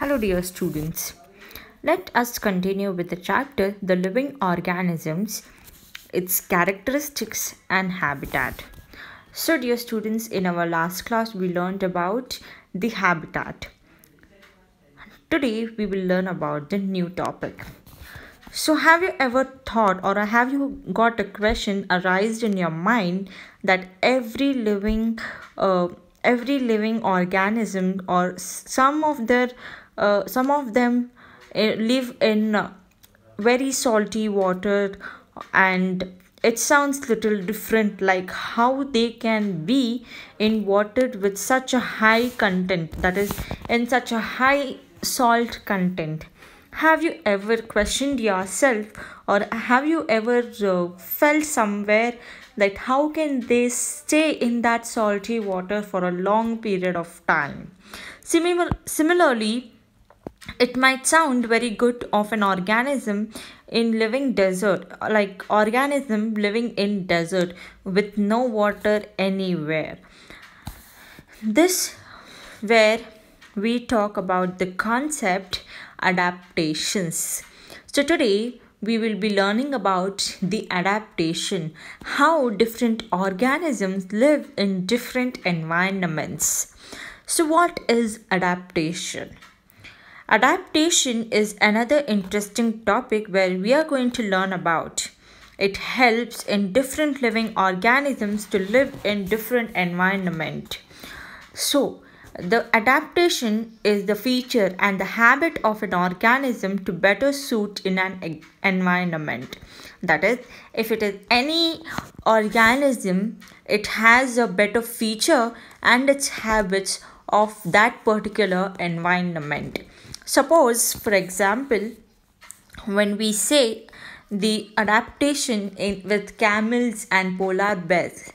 Hello dear students. Let us continue with the chapter The Living Organisms, Its Characteristics and Habitat. So dear students, in our last class we learned about the habitat. Today we will learn about the new topic. So have you ever thought or have you got a question arised in your mind that every living uh, every living organism or some of their uh, some of them eh, live in uh, very salty water and it sounds little different like how they can be in water with such a high content that is in such a high salt content have you ever questioned yourself or have you ever uh, felt somewhere that how can they stay in that salty water for a long period of time Similar, similarly it might sound very good of an organism in living desert like organism living in desert with no water anywhere this where we talk about the concept adaptations so today we will be learning about the adaptation how different organisms live in different environments so what is adaptation Adaptation is another interesting topic where we are going to learn about. It helps in different living organisms to live in different environment. So, the adaptation is the feature and the habit of an organism to better suit in an environment. That is, if it is any organism, it has a better feature and its habits of that particular environment. Suppose, for example, when we say the adaptation in, with camels and polar bears,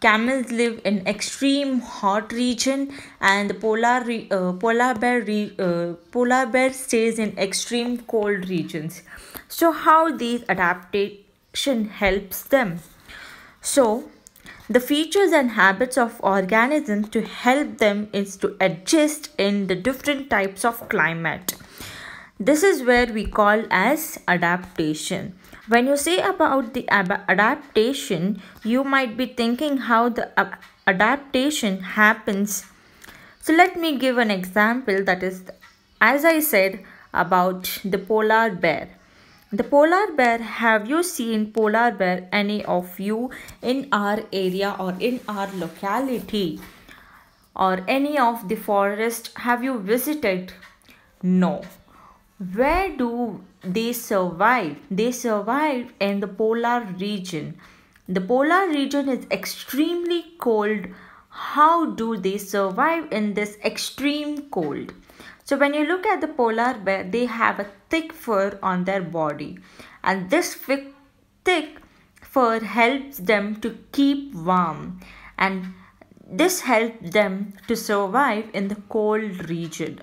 camels live in extreme hot region and the polar re, uh, polar bear re, uh, polar bear stays in extreme cold regions so how these adaptation helps them so the features and habits of organisms to help them is to adjust in the different types of climate this is where we call as adaptation when you say about the adaptation you might be thinking how the adaptation happens so let me give an example that is as i said about the polar bear the polar bear have you seen polar bear any of you in our area or in our locality or any of the forest have you visited no where do they survive they survive in the polar region the polar region is extremely cold how do they survive in this extreme cold so when you look at the polar bear they have a thick fur on their body and this thick fur helps them to keep warm and this helps them to survive in the cold region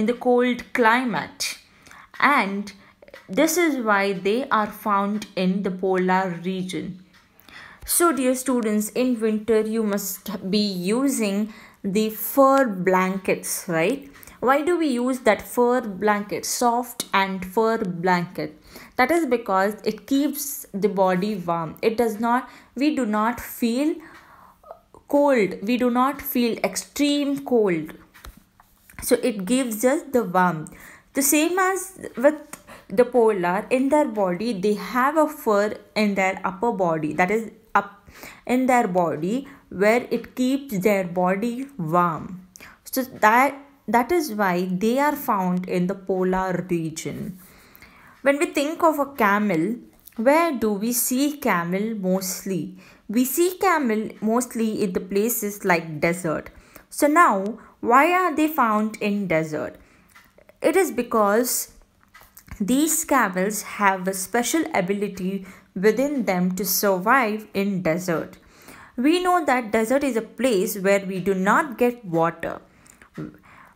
in the cold climate and this is why they are found in the polar region so dear students in winter you must be using the fur blankets right why do we use that fur blanket, soft and fur blanket? That is because it keeps the body warm. It does not, we do not feel cold. We do not feel extreme cold. So it gives us the warmth. The same as with the polar, in their body, they have a fur in their upper body. That is up in their body where it keeps their body warm. So that that is why they are found in the polar region. When we think of a camel, where do we see camel mostly? We see camel mostly in the places like desert. So now, why are they found in desert? It is because these camels have a special ability within them to survive in desert. We know that desert is a place where we do not get water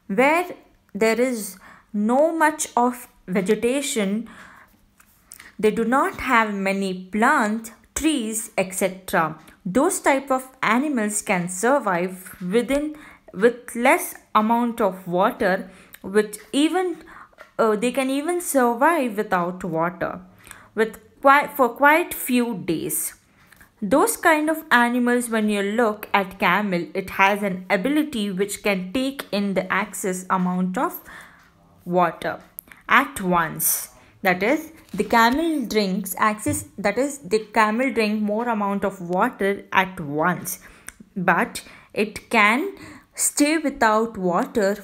where there is no much of vegetation they do not have many plants trees etc those type of animals can survive within with less amount of water which even uh, they can even survive without water with quite for quite few days those kind of animals when you look at camel it has an ability which can take in the excess amount of water at once. That is the camel drinks excess that is the camel drink more amount of water at once but it can stay without water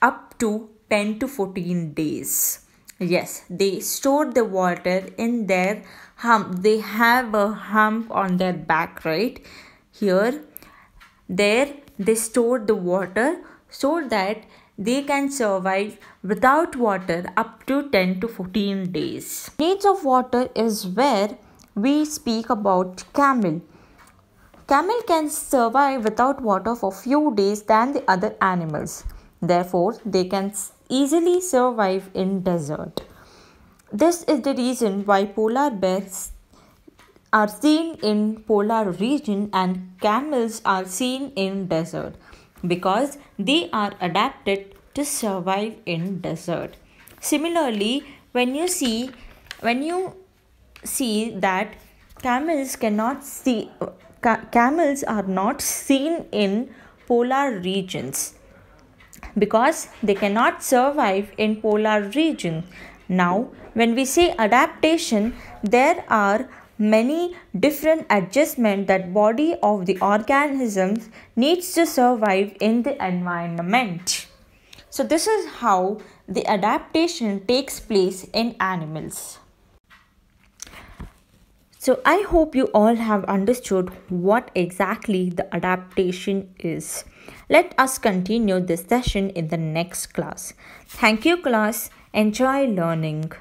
up to 10 to 14 days. Yes, they store the water in their hump. They have a hump on their back, right? Here, there, they store the water so that they can survive without water up to 10 to 14 days. Needs of water is where we speak about camel. Camel can survive without water for few days than the other animals. Therefore, they can easily survive in desert. This is the reason why polar bears are seen in polar region and camels are seen in desert because they are adapted to survive in desert. Similarly, when you see when you see that camels cannot see ca camels are not seen in polar regions because they cannot survive in polar region. Now, when we say adaptation, there are many different adjustment that body of the organisms needs to survive in the environment. So this is how the adaptation takes place in animals. So I hope you all have understood what exactly the adaptation is. Let us continue this session in the next class. Thank you class. Enjoy learning.